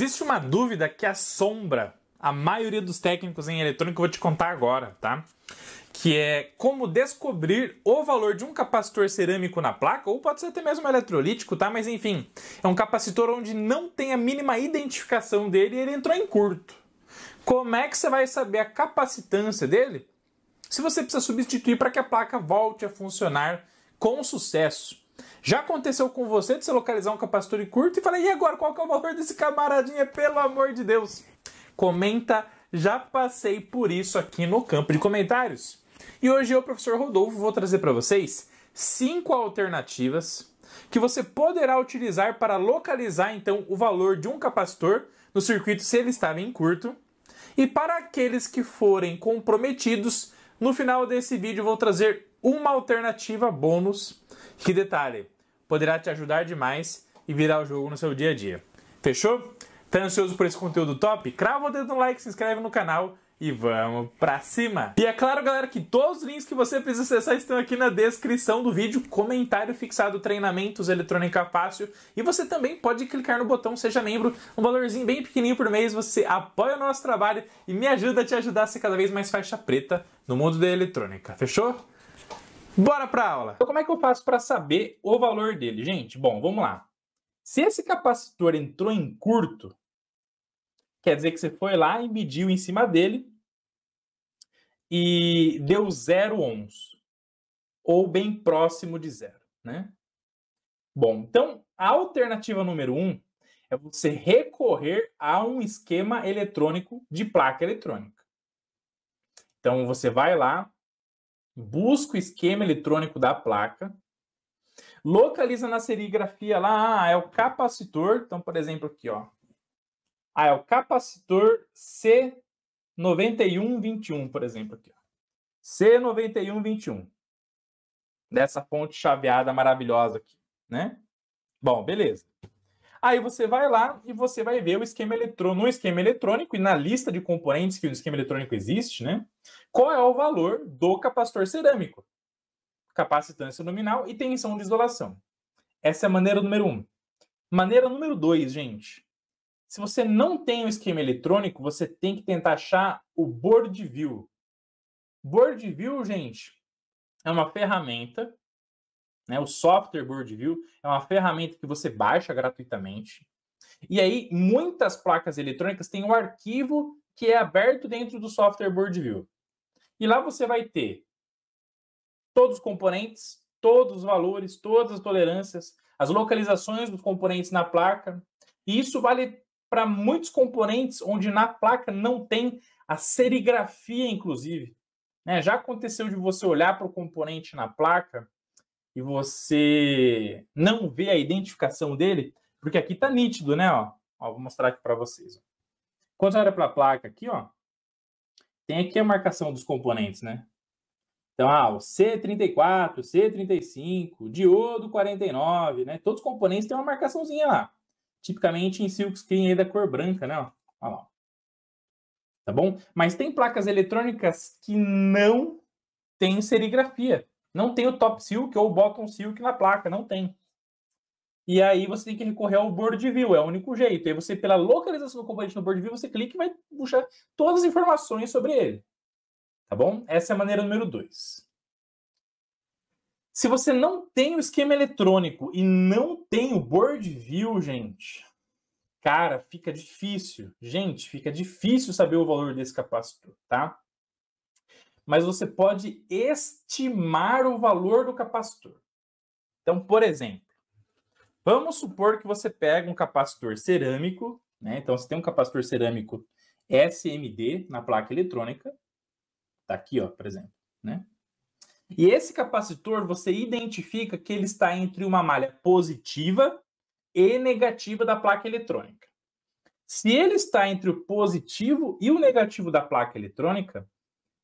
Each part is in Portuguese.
Existe uma dúvida que assombra a maioria dos técnicos em eletrônica, vou te contar agora, tá? Que é como descobrir o valor de um capacitor cerâmico na placa, ou pode ser até mesmo eletrolítico, tá? Mas enfim, é um capacitor onde não tem a mínima identificação dele e ele entrou em curto. Como é que você vai saber a capacitância dele? Se você precisa substituir para que a placa volte a funcionar com sucesso. Já aconteceu com você de você localizar um capacitor em curto e falar, e agora, qual que é o valor desse camaradinha, pelo amor de Deus? Comenta, já passei por isso aqui no campo de comentários. E hoje eu, professor Rodolfo, vou trazer para vocês cinco alternativas que você poderá utilizar para localizar então o valor de um capacitor no circuito se ele estava em curto. E para aqueles que forem comprometidos, no final desse vídeo vou trazer uma alternativa bônus que detalhe, poderá te ajudar demais e virar o jogo no seu dia a dia. Fechou? Tá ansioso por esse conteúdo top? Crava o dedo no like, se inscreve no canal e vamos pra cima! E é claro, galera, que todos os links que você precisa acessar estão aqui na descrição do vídeo, comentário fixado, treinamentos, eletrônica fácil. E você também pode clicar no botão Seja Membro, um valorzinho bem pequenininho por mês, você apoia o nosso trabalho e me ajuda a te ajudar a ser cada vez mais faixa preta no mundo da eletrônica. Fechou? Bora para aula! Então, como é que eu faço para saber o valor dele? Gente, bom, vamos lá. Se esse capacitor entrou em curto, quer dizer que você foi lá e mediu em cima dele e deu 0 ohms, ou bem próximo de zero, né? Bom, então a alternativa número 1 um é você recorrer a um esquema eletrônico de placa eletrônica. Então você vai lá, busca o esquema eletrônico da placa, localiza na serigrafia lá, ah, é o capacitor, então, por exemplo, aqui, ó. Ah, é o capacitor C9121, por exemplo, aqui, ó. C9121. Dessa ponte chaveada maravilhosa aqui, né? Bom, beleza. Aí você vai lá e você vai ver o esquema eletrônico, no esquema eletrônico e na lista de componentes que o esquema eletrônico existe, né? Qual é o valor do capacitor cerâmico? Capacitância nominal e tensão de isolação. Essa é a maneira número um. Maneira número dois, gente. Se você não tem o esquema eletrônico, você tem que tentar achar o board view. Board view, gente, é uma ferramenta né? O software View é uma ferramenta que você baixa gratuitamente. E aí, muitas placas eletrônicas têm um arquivo que é aberto dentro do software View. E lá você vai ter todos os componentes, todos os valores, todas as tolerâncias, as localizações dos componentes na placa. E isso vale para muitos componentes onde na placa não tem a serigrafia, inclusive. Né? Já aconteceu de você olhar para o componente na placa e você não vê a identificação dele, porque aqui tá nítido, né? Ó, ó vou mostrar aqui para vocês. Ó. Quando você olha para a placa aqui, ó, tem aqui a marcação dos componentes, né? Então, ah, o C34, C35, diodo 49, né? Todos os componentes têm uma marcaçãozinha lá. Tipicamente em silk screen aí da cor branca, né? Ó, ó lá. Tá bom? Mas tem placas eletrônicas que não têm serigrafia. Não tem o top silk ou o bottom silk na placa, não tem. E aí você tem que recorrer ao board view, é o único jeito. E aí você, pela localização do componente no board view, você clica e vai puxar todas as informações sobre ele. Tá bom? Essa é a maneira número dois. Se você não tem o esquema eletrônico e não tem o board view, gente, cara, fica difícil. Gente, fica difícil saber o valor desse capacitor, tá? mas você pode estimar o valor do capacitor. Então, por exemplo, vamos supor que você pega um capacitor cerâmico, né? Então, você tem um capacitor cerâmico SMD na placa eletrônica, tá aqui, ó, por exemplo, né? E esse capacitor você identifica que ele está entre uma malha positiva e negativa da placa eletrônica. Se ele está entre o positivo e o negativo da placa eletrônica,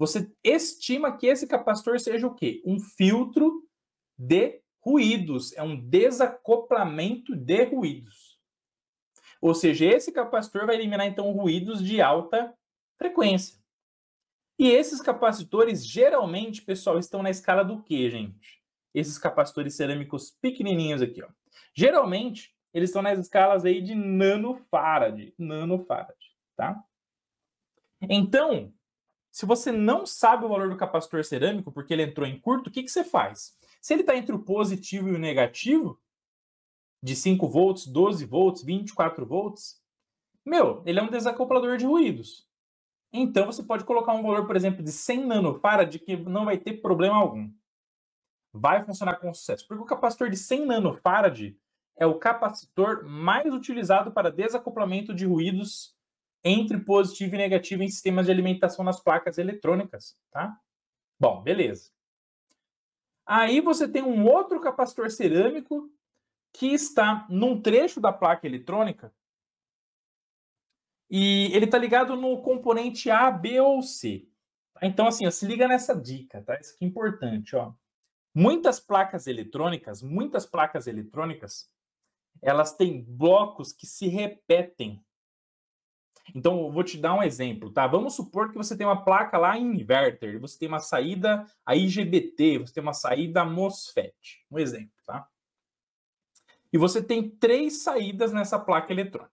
você estima que esse capacitor seja o quê? Um filtro de ruídos, é um desacoplamento de ruídos. Ou seja, esse capacitor vai eliminar então ruídos de alta frequência. E esses capacitores geralmente, pessoal, estão na escala do quê, gente? Esses capacitores cerâmicos pequenininhos aqui, ó. Geralmente, eles estão nas escalas aí de nanofarad, nanofarad, tá? Então, se você não sabe o valor do capacitor cerâmico, porque ele entrou em curto, o que, que você faz? Se ele está entre o positivo e o negativo, de 5 volts, 12 volts, 24 volts, meu, ele é um desacoplador de ruídos. Então você pode colocar um valor, por exemplo, de 100 nanofarad que não vai ter problema algum. Vai funcionar com sucesso, porque o capacitor de 100 nanofarad é o capacitor mais utilizado para desacoplamento de ruídos entre positivo e negativo em sistemas de alimentação nas placas eletrônicas, tá? Bom, beleza. Aí você tem um outro capacitor cerâmico que está num trecho da placa eletrônica e ele está ligado no componente A, B ou C. Então, assim, ó, se liga nessa dica, tá? Isso aqui é importante, ó. Muitas placas eletrônicas, muitas placas eletrônicas, elas têm blocos que se repetem então, eu vou te dar um exemplo, tá? Vamos supor que você tem uma placa lá em inverter, você tem uma saída a IGBT, você tem uma saída MOSFET, um exemplo, tá? E você tem três saídas nessa placa eletrônica.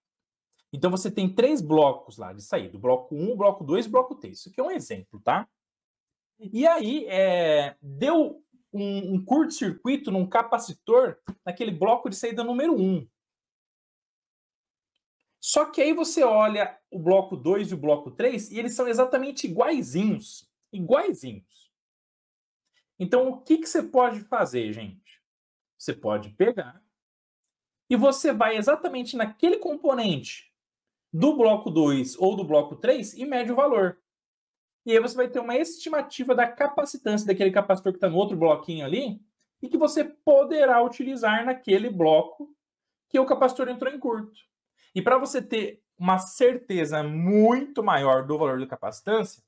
Então, você tem três blocos lá de saída, bloco 1, um, bloco 2 bloco 3. Isso aqui é um exemplo, tá? E aí, é, deu um, um curto-circuito num capacitor naquele bloco de saída número 1. Um. Só que aí você olha o bloco 2 e o bloco 3 e eles são exatamente iguaizinhos. Iguaizinhos. Então, o que, que você pode fazer, gente? Você pode pegar e você vai exatamente naquele componente do bloco 2 ou do bloco 3 e mede o valor. E aí você vai ter uma estimativa da capacitância daquele capacitor que está no outro bloquinho ali e que você poderá utilizar naquele bloco que o capacitor entrou em curto. E para você ter uma certeza muito maior do valor da capacitância,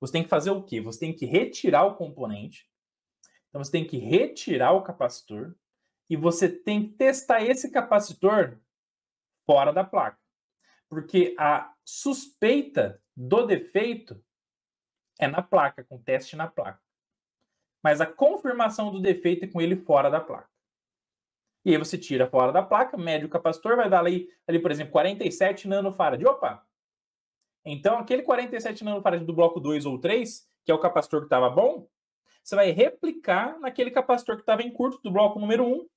você tem que fazer o quê? Você tem que retirar o componente. Então você tem que retirar o capacitor e você tem que testar esse capacitor fora da placa. Porque a suspeita do defeito é na placa, com teste na placa. Mas a confirmação do defeito é com ele fora da placa. E aí você tira fora da placa, mede o capacitor, vai dar ali, ali por exemplo, 47 nanofarad. Opa! Então, aquele 47 nanofarad do bloco 2 ou 3, que é o capacitor que estava bom, você vai replicar naquele capacitor que estava em curto do bloco número 1.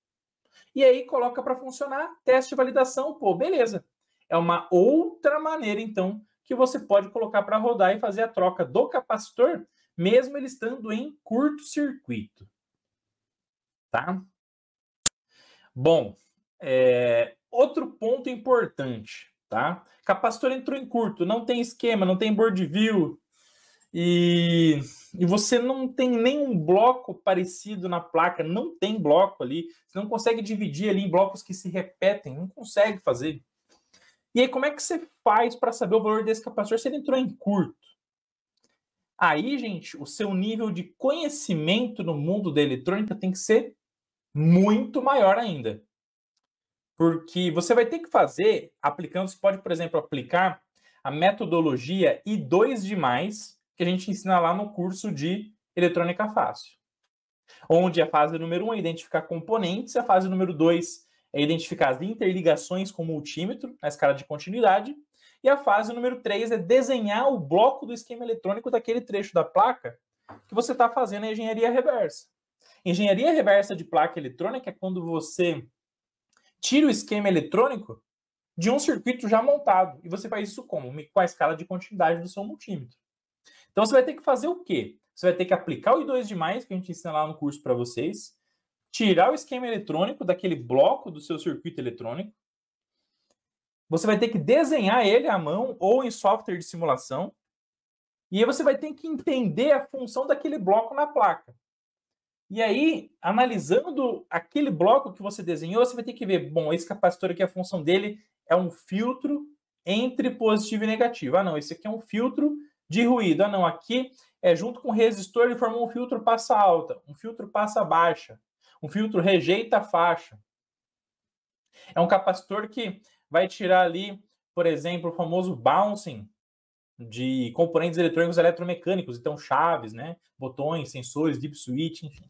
E aí coloca para funcionar, teste de validação, pô, beleza. É uma outra maneira, então, que você pode colocar para rodar e fazer a troca do capacitor, mesmo ele estando em curto circuito. Tá? Bom, é, outro ponto importante, tá? Capacitor entrou em curto, não tem esquema, não tem board view, e, e, você não tem nenhum bloco parecido na placa, não tem bloco ali, você não consegue dividir ali em blocos que se repetem, não consegue fazer. E aí, como é que você faz para saber o valor desse capacitor se ele entrou em curto? Aí, gente, o seu nível de conhecimento no mundo da eletrônica tem que ser muito maior ainda. Porque você vai ter que fazer, aplicando, você pode, por exemplo, aplicar a metodologia e dois demais que a gente ensina lá no curso de eletrônica fácil. Onde a fase número um é identificar componentes, a fase número dois é identificar as interligações com multímetro na escala de continuidade, e a fase número três é desenhar o bloco do esquema eletrônico daquele trecho da placa que você está fazendo a engenharia reversa. Engenharia reversa de placa eletrônica é quando você tira o esquema eletrônico de um circuito já montado. E você faz isso como? Com a escala de continuidade do seu multímetro. Então você vai ter que fazer o quê? Você vai ter que aplicar o I2 demais, que a gente ensina lá no curso para vocês, tirar o esquema eletrônico daquele bloco do seu circuito eletrônico. Você vai ter que desenhar ele à mão ou em software de simulação. E aí você vai ter que entender a função daquele bloco na placa. E aí, analisando aquele bloco que você desenhou, você vai ter que ver, bom, esse capacitor aqui, a função dele é um filtro entre positivo e negativo. Ah, não, esse aqui é um filtro de ruído. Ah, não, aqui é junto com o resistor ele formou um filtro passa alta, um filtro passa baixa, um filtro rejeita a faixa. É um capacitor que vai tirar ali, por exemplo, o famoso bouncing de componentes eletrônicos eletromecânicos, então chaves, né, botões, sensores, deep switch, enfim.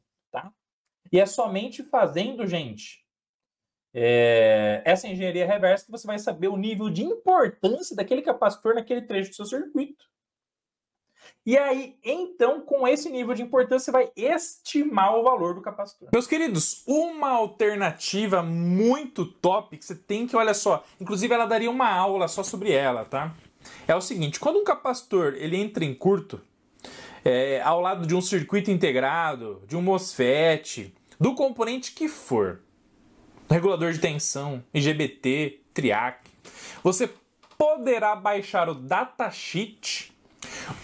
E é somente fazendo, gente, é, essa engenharia reversa que você vai saber o nível de importância daquele capacitor naquele trecho do seu circuito. E aí, então, com esse nível de importância, você vai estimar o valor do capacitor. Meus queridos, uma alternativa muito top que você tem que, olha só, inclusive ela daria uma aula só sobre ela, tá? É o seguinte, quando um capacitor ele entra em curto, é, ao lado de um circuito integrado, de um MOSFET, do componente que for, regulador de tensão, IGBT, TRIAC, você poderá baixar o datasheet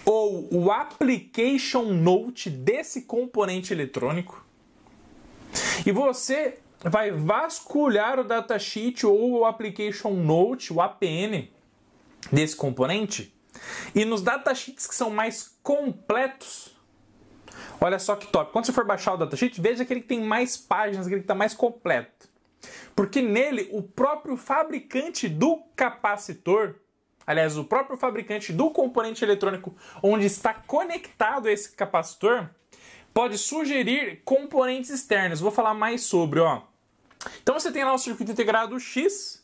ou o application note desse componente eletrônico e você vai vasculhar o datasheet ou o application note, o APN desse componente e nos datasheets que são mais completos Olha só que top. Quando você for baixar o datasheet, veja aquele que tem mais páginas, aquele que está mais completo. Porque nele, o próprio fabricante do capacitor, aliás, o próprio fabricante do componente eletrônico onde está conectado esse capacitor, pode sugerir componentes externos. Vou falar mais sobre, ó. Então você tem lá o circuito integrado X,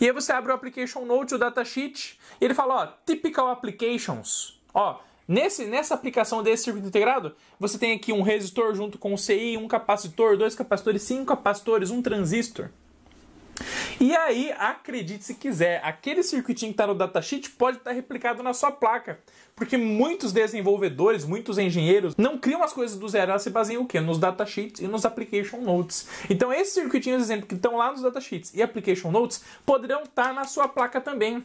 e aí você abre o Application Note, o datasheet, e ele fala, ó, typical applications. Ó, Nesse, nessa aplicação desse circuito integrado, você tem aqui um resistor junto com o CI, um capacitor, dois capacitores, cinco capacitores, um transistor. E aí, acredite se quiser, aquele circuitinho que está no datasheet pode estar tá replicado na sua placa. Porque muitos desenvolvedores, muitos engenheiros não criam as coisas do zero, elas se baseiam o quê? Nos datasheets e nos application notes. Então, esses circuitinhos, exemplo, que estão lá nos datasheets e application notes, poderão estar tá na sua placa também.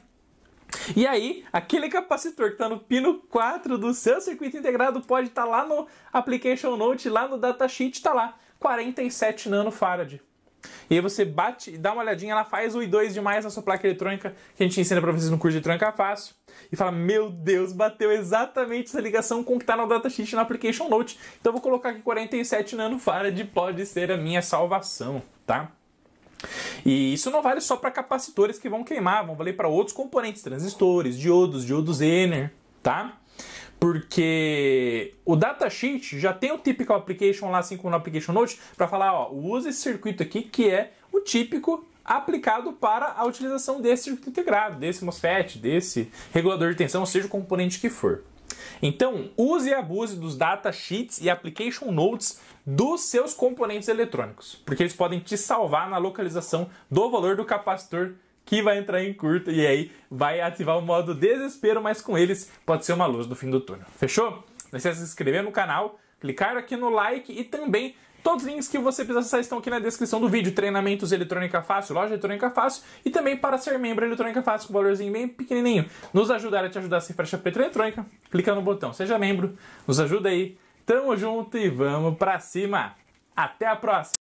E aí, aquele capacitor que está no pino 4 do seu circuito integrado pode estar tá lá no Application Note, lá no datasheet, está lá, 47 nanofarad. E aí você bate, dá uma olhadinha, ela faz o I2 demais na sua placa eletrônica, que a gente ensina para vocês no curso de eletrônica fácil, e fala, meu Deus, bateu exatamente essa ligação com o que está no datasheet no Application Note. Então eu vou colocar aqui 47 nanofarad, pode ser a minha salvação, tá? E isso não vale só para capacitores que vão queimar, vão valer para outros componentes, transistores, diodos, diodos Zener, tá? Porque o datasheet já tem o typical application lá, assim como no application note, para falar, ó, usa esse circuito aqui que é o típico aplicado para a utilização desse circuito integrado, desse MOSFET, desse regulador de tensão, seja o componente que for. Então, use e abuse dos datasheets e application notes dos seus componentes eletrônicos, porque eles podem te salvar na localização do valor do capacitor que vai entrar em curto e aí vai ativar o modo desespero, mas com eles pode ser uma luz do fim do túnel. Fechou? Não se inscrever no canal, clicar aqui no like e também Todos os links que você precisa acessar estão aqui na descrição do vídeo. Treinamentos Eletrônica Fácil, Loja Eletrônica Fácil e também para ser membro Eletrônica Fácil com um valorzinho bem pequenininho. Nos ajudar a te ajudar a se fechar Petra Eletrônica, clica no botão Seja Membro, nos ajuda aí. Tamo junto e vamos pra cima. Até a próxima!